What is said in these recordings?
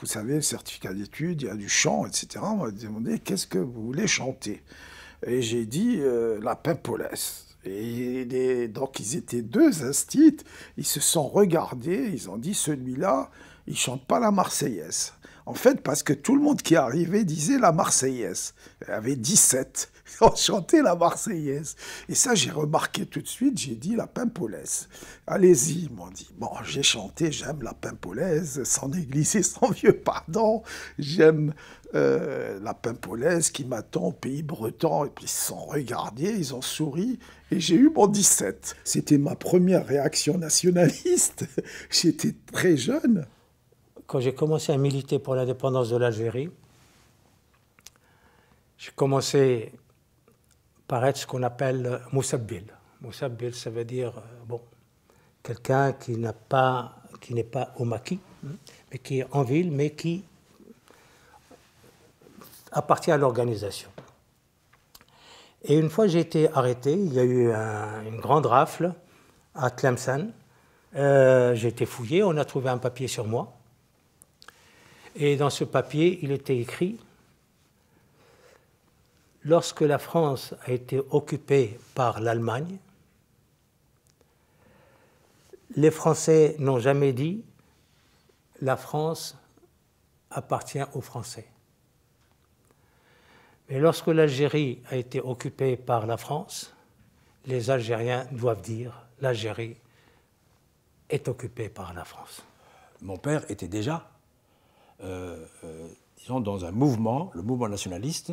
vous savez, le certificat d'études, il y a du chant, etc. On m'a demandé qu'est-ce que vous voulez chanter. Et j'ai dit euh, la pimpolesse. Et donc ils étaient deux instits, ils se sont regardés, ils ont dit celui-là, il chante pas la Marseillaise. En fait, parce que tout le monde qui arrivait disait la Marseillaise. Elle avait 17. On chantait la Marseillaise. Et ça, j'ai remarqué tout de suite, j'ai dit la pimpolaise. Allez-y, ils m'ont dit. Bon, j'ai chanté, j'aime la pimpolaise, sans négliger sans vieux pardon. J'aime euh, la pimpolaise qui m'attend au pays breton. Et puis ils se sont regardés, ils ont souri, et j'ai eu mon 17. C'était ma première réaction nationaliste. J'étais très jeune quand j'ai commencé à militer pour l'indépendance de l'Algérie, j'ai commencé par être ce qu'on appelle Moussabil. Bil, ça veut dire euh, bon, quelqu'un qui n'est pas au maquis, hein, mais qui est en ville, mais qui appartient à l'organisation. Et une fois j'ai été arrêté, il y a eu une grande rafle à Tlemcen. Euh, j'ai été fouillé, on a trouvé un papier sur moi. Et dans ce papier, il était écrit Lorsque la France a été occupée par l'Allemagne, les Français n'ont jamais dit la France appartient aux Français. Mais lorsque l'Algérie a été occupée par la France, les Algériens doivent dire l'Algérie est occupée par la France. Mon père était déjà euh, euh, disons, dans un mouvement, le mouvement nationaliste,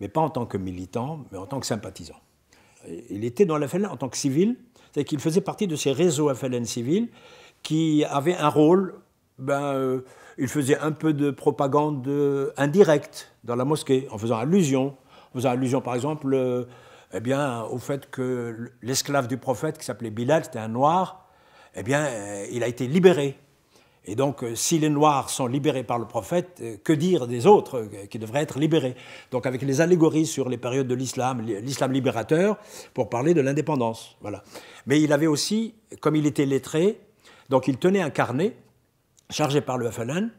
mais pas en tant que militant, mais en tant que sympathisant. Il était dans la en tant que civil, c'est-à-dire qu'il faisait partie de ces réseaux FLN civils qui avaient un rôle, ben, euh, il faisait un peu de propagande indirecte dans la mosquée, en faisant allusion, en faisant allusion par exemple eh bien, au fait que l'esclave du prophète, qui s'appelait Bilal, c'était un noir, eh bien, il a été libéré et donc, euh, si les Noirs sont libérés par le prophète, euh, que dire des autres euh, qui devraient être libérés Donc, avec les allégories sur les périodes de l'islam, l'islam libérateur, pour parler de l'indépendance. Voilà. Mais il avait aussi, comme il était lettré, donc il tenait un carnet chargé par le FLN,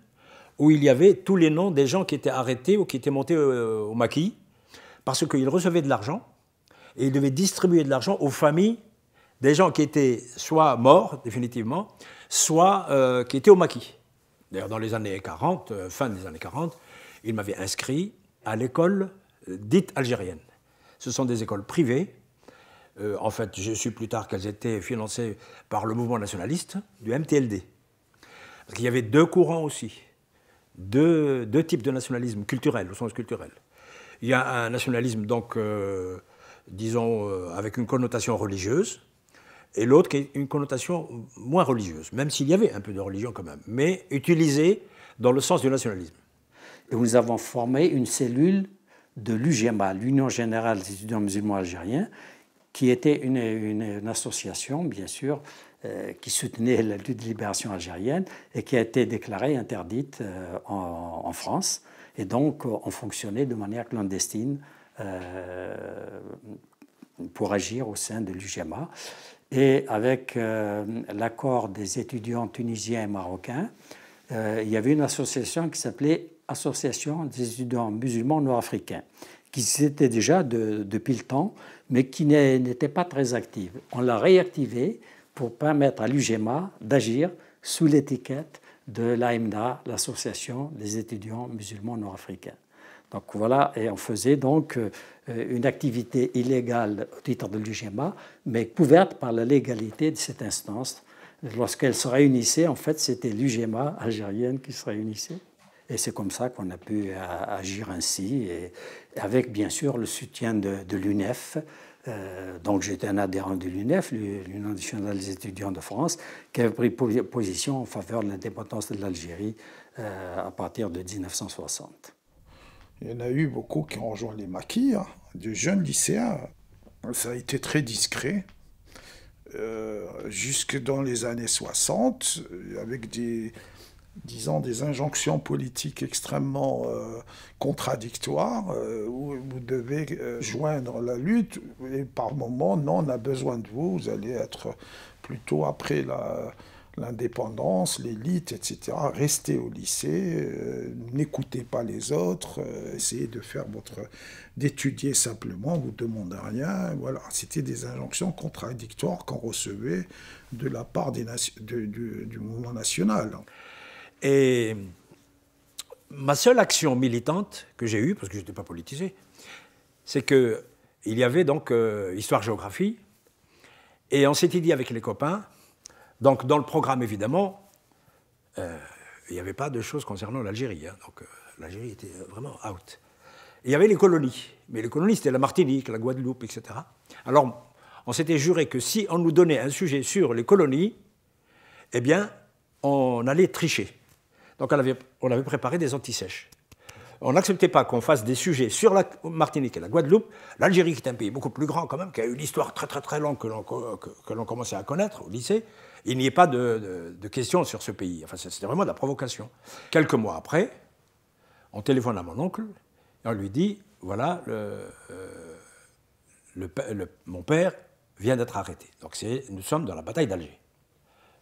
où il y avait tous les noms des gens qui étaient arrêtés ou qui étaient montés au, maquis, parce qu'il recevait de l'argent, et il devait distribuer de l'argent aux familles des gens qui étaient soit morts définitivement, soit euh, qui était au maquis. D'ailleurs, dans les années 40, euh, fin des années 40, il m'avait inscrit à l'école euh, dite algérienne. Ce sont des écoles privées. en fait, je suis plus tard qu'elles étaient financées par le mouvement nationaliste du MTLD. Il y avait deux courants aussi, deux, types de nationalisme culturel, au sens culturel. Il y a un nationalisme, donc, disons, avec une connotation religieuse, et l'autre qui est une connotation moins religieuse, même s'il y avait un peu de religion quand même, mais utilisée dans le sens du nationalisme. Et nous avons formé une cellule de l'UGMA, l'Union générale des étudiants musulmans algériens, qui était une, association, bien sûr, euh, qui soutenait la lutte de libération algérienne et qui a été déclarée interdite euh, en, France. Et donc, euh, on fonctionnait de manière clandestine pour agir au sein de l'UGMA. Et avec euh, l'accord des étudiants tunisiens et marocains, euh, il y avait une association qui s'appelait Association des étudiants musulmans nord-africains, qui s'était déjà depuis le temps, mais qui n'était pas très active. On l'a réactivée pour permettre à l'UGMA d'agir sous l'étiquette de l'AMDA, l'Association des étudiants musulmans nord-africains. Donc voilà, et on faisait donc euh, une activité illégale au titre de l'UGMA, mais couverte par la légalité de cette instance. Lorsqu'elle se réunissait, en fait, c'était l'UGMA algérienne qui se réunissait. Et c'est comme ça qu'on a pu euh, agir ainsi, et avec bien sûr le soutien de, l'UNEF. Euh, donc j'étais un adhérent de l'UNEF, l'Union nationale des étudiants de France, qui avait pris position en faveur de l'indépendance de l'Algérie à partir de 1960. Il y en a eu beaucoup qui ont rejoint les maquis, hein, des jeunes lycéens. Ça a été très discret. Euh, jusque dans les années 60, avec des, disons, des injonctions politiques extrêmement euh, contradictoires, euh, où vous devez joindre la lutte, et par moments, non, on a besoin de vous, vous allez être plutôt après la, l'indépendance, l'élite, etc. Restez au lycée, euh, n'écoutez pas les autres, euh, essayez de faire votre d'étudier simplement, vous demandez rien. Voilà, c'était des injonctions contradictoires qu'on recevait de la part du, mouvement national. Et ma seule action militante que j'ai eue, parce que je n'étais pas politisé, c'est que il y avait donc euh, histoire-géographie, et on s'était dit avec les copains donc, dans le programme, évidemment, euh, il n'y avait pas de choses concernant l'Algérie. Hein. donc, euh, l'Algérie était euh, vraiment out. il y avait les colonies. Mais les colonies, c'était la Martinique, la Guadeloupe, etc. Alors, on s'était juré que si on nous donnait un sujet sur les colonies, eh bien, on allait tricher. Donc, on avait, préparé des antisèches. On n'acceptait pas qu'on fasse des sujets sur la Martinique et la Guadeloupe. L'Algérie, qui est un pays beaucoup plus grand quand même, qui a une histoire très très très longue que l'on commençait à connaître au lycée, il n'y ait pas de, questions sur ce pays. Enfin, c'était vraiment de la provocation. Quelques mois après, on téléphone à mon oncle et on lui dit voilà, euh, mon père vient d'être arrêté. Donc nous sommes dans la bataille d'Alger.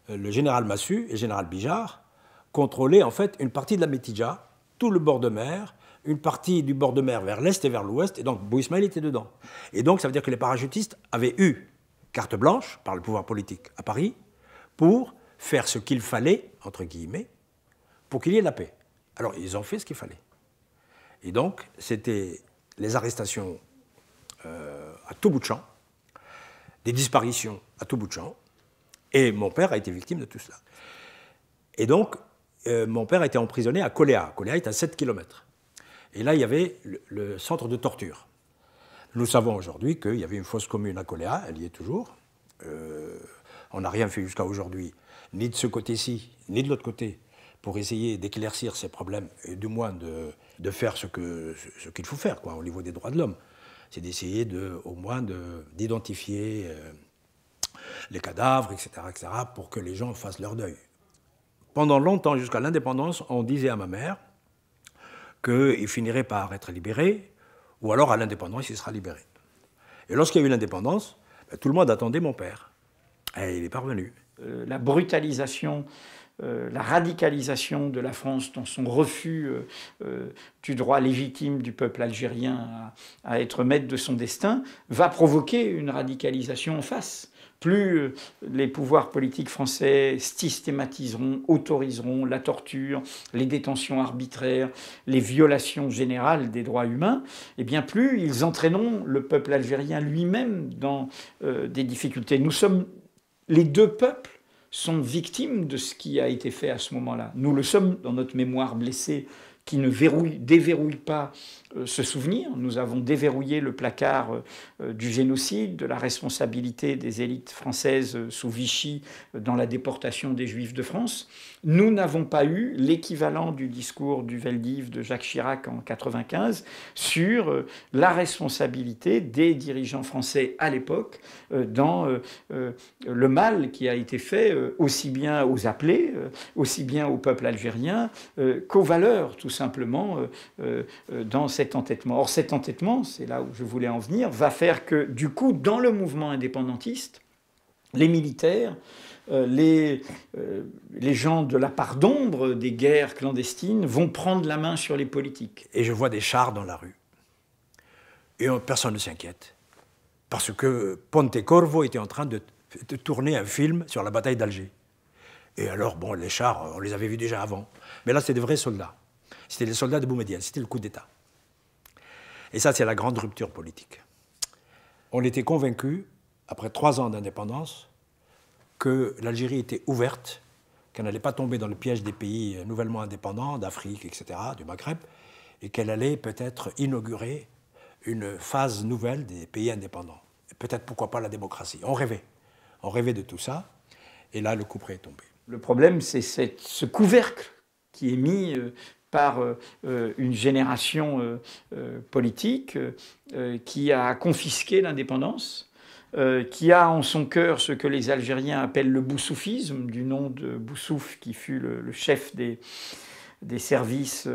Euh, le général Massu et le général Bijar contrôlaient en fait une partie de la Métidja, tout le bord de mer, une partie du bord de mer vers l'est et vers l'ouest, et donc Bouismail était dedans. Et donc ça veut dire que les parachutistes avaient eu carte blanche par le pouvoir politique à Paris pour faire ce qu'il fallait, entre guillemets, pour qu'il y ait la paix. Alors ils ont fait ce qu'il fallait. Et donc, c'était les arrestations euh, à tout bout de champ, des disparitions à tout bout de champ, et mon père a été victime de tout cela. Et donc, euh, mon père a été emprisonné à Coléa. Coléa est à 7 km. Et là, il y avait le, centre de torture. Nous savons aujourd'hui qu'il y avait une fosse commune à Coléa, elle y est toujours. Euh, on n'a rien fait jusqu'à aujourd'hui, ni de ce côté-ci, ni de l'autre côté, pour essayer d'éclaircir ces problèmes et du moins de, faire ce qu'il faut faire quoi, au niveau des droits de l'homme. C'est d'essayer de, au moins d'identifier euh, les cadavres, etc., etc., pour que les gens fassent leur deuil. Pendant longtemps, jusqu'à l'indépendance, on disait à ma mère qu'il finirait par être libéré, ou alors à l'indépendance, il sera libéré. Et lorsqu'il y a eu l'indépendance, ben, tout le monde attendait mon père. Eh, il est parvenu. Euh, la brutalisation euh, la radicalisation de la France dans son refus euh, du droit légitime du peuple algérien à, à, être maître de son destin va provoquer une radicalisation en face. Plus les pouvoirs politiques français systématiseront, autoriseront la torture, les détentions arbitraires, les violations générales des droits humains, et eh bien plus ils entraîneront le peuple algérien lui-même dans des difficultés. Nous sommes les deux peuples sont victimes de ce qui a été fait à ce moment-là. Nous le sommes dans notre mémoire blessée qui ne déverrouille pas euh, ce souvenir. Nous avons déverrouillé le placard euh, euh, du génocide, de la responsabilité des élites françaises sous Vichy dans la déportation des Juifs de France. Nous n'avons pas eu l'équivalent du discours du Veldiv de Jacques Chirac en 1995 sur la responsabilité des dirigeants français à l'époque dans le mal qui a été fait aussi bien aux appelés, aussi bien au peuple algérien qu'aux valeurs, tout simplement euh, euh, euh, dans cet entêtement. Or cet entêtement, c'est là où je voulais en venir, va faire que du coup, dans le mouvement indépendantiste, les militaires, les, gens de la part d'ombre des guerres clandestines vont prendre la main sur les politiques. Et je vois des chars dans la rue. Et personne ne s'inquiète. Parce que Pontecorvo était en train de, de tourner un film sur la bataille d'Alger. Et alors, bon, les chars, on les avait vus déjà avant. Mais là, c'est des vrais soldats. C'était les soldats de Boumediene, c'était le coup d'État. Et ça, c'est la grande rupture politique. On était convaincus, après trois ans d'indépendance, que l'Algérie était ouverte, qu'elle n'allait pas tomber dans le piège des pays nouvellement indépendants, d'Afrique, etc., du Maghreb, et qu'elle allait peut-être inaugurer une phase nouvelle des pays indépendants. Peut-être pourquoi pas la démocratie. On rêvait. On rêvait de tout ça. Et là, le coup près est tombé. Le problème, c'est ce couvercle qui est mis euh, par euh, euh, une génération euh, politique qui a confisqué l'indépendance, qui a en son cœur ce que les Algériens appellent le boussoufisme, du nom de Boussouf qui fut le, chef des, des services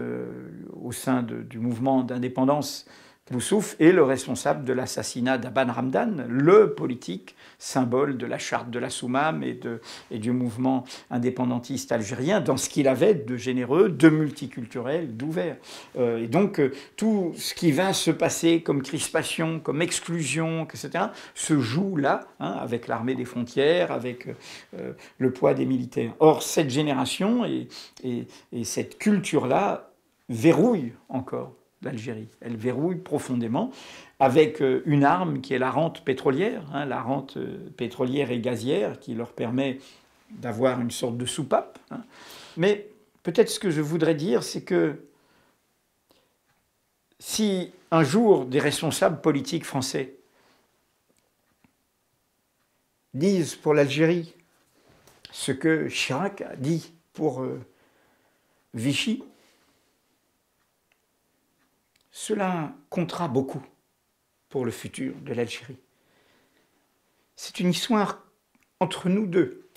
au sein du mouvement d'indépendance Boussouf est le responsable de l'assassinat d'Aban Ramdan, le politique symbole de la charte de la Soumam et, du mouvement indépendantiste algérien, dans ce qu'il avait de généreux, de multiculturel, d'ouvert. Euh, et donc euh, tout ce qui va se passer comme crispation, comme exclusion, etc., se joue là, hein, avec l'armée des frontières, avec euh, le poids des militaires. Or, cette génération et, et cette culture-là verrouillent encore l'Algérie. Elle verrouille profondément avec euh, une arme qui est la rente pétrolière, hein, la rente euh, pétrolière et gazière qui leur permet d'avoir une sorte de soupape. Hein. Mais peut-être ce que je voudrais dire, c'est que si un jour des responsables politiques français disent pour l'Algérie ce que Chirac a dit pour euh, Vichy, cela comptera beaucoup pour le futur de l'Algérie. C'est une histoire entre nous deux.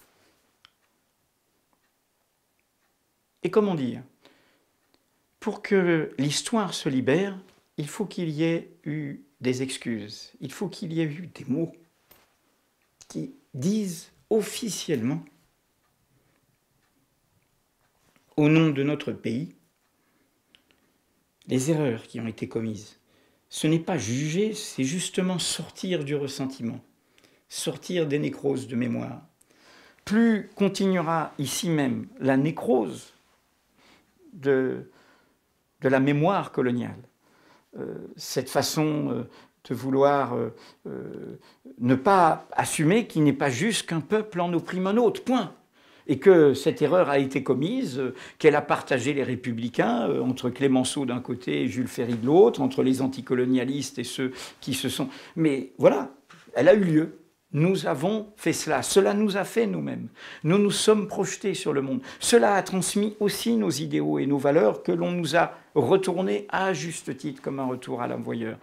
Et comment dire Pour que l'histoire se libère, il faut qu'il y ait eu des excuses, il faut qu'il y ait eu des mots qui disent officiellement, au nom de notre pays, les erreurs qui ont été commises. Ce n'est pas juger, c'est justement sortir du ressentiment, sortir des nécroses de mémoire. Plus continuera ici même la nécrose de, la mémoire coloniale, euh, cette façon euh, de vouloir euh, ne pas assumer qu'il n'est pas juste qu'un peuple en opprime un autre, point et que cette erreur a été commise, euh, qu'elle a partagé les républicains, euh, entre Clémenceau d'un côté et Jules Ferry de l'autre, entre les anticolonialistes et ceux qui se sont... Mais voilà, elle a eu lieu. Nous avons fait cela. Cela nous a fait nous-mêmes. Nous nous sommes projetés sur le monde. Cela a transmis aussi nos idéaux et nos valeurs que l'on nous a retournés à juste titre, comme un retour à l'envoyeur.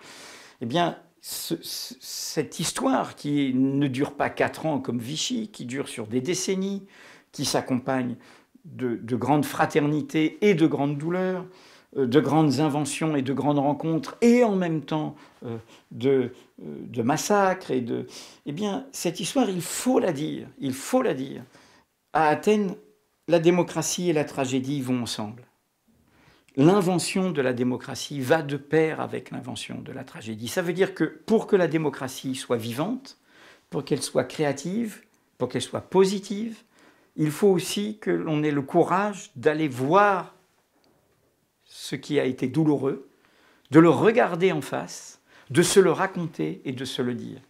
Eh bien, cette histoire qui ne dure pas quatre ans comme Vichy, qui dure sur des décennies, qui s'accompagne de, grandes fraternités et de grandes douleurs, euh, de grandes inventions et de grandes rencontres, et en même temps euh, de, euh, de massacres et de... Eh bien, cette histoire, il faut la dire, il faut la dire. À Athènes, la démocratie et la tragédie vont ensemble. L'invention de la démocratie va de pair avec l'invention de la tragédie. Ça veut dire que pour que la démocratie soit vivante, pour qu'elle soit créative, pour qu'elle soit positive, il faut aussi que l'on ait le courage d'aller voir ce qui a été douloureux, de le regarder en face, de se le raconter et de se le dire.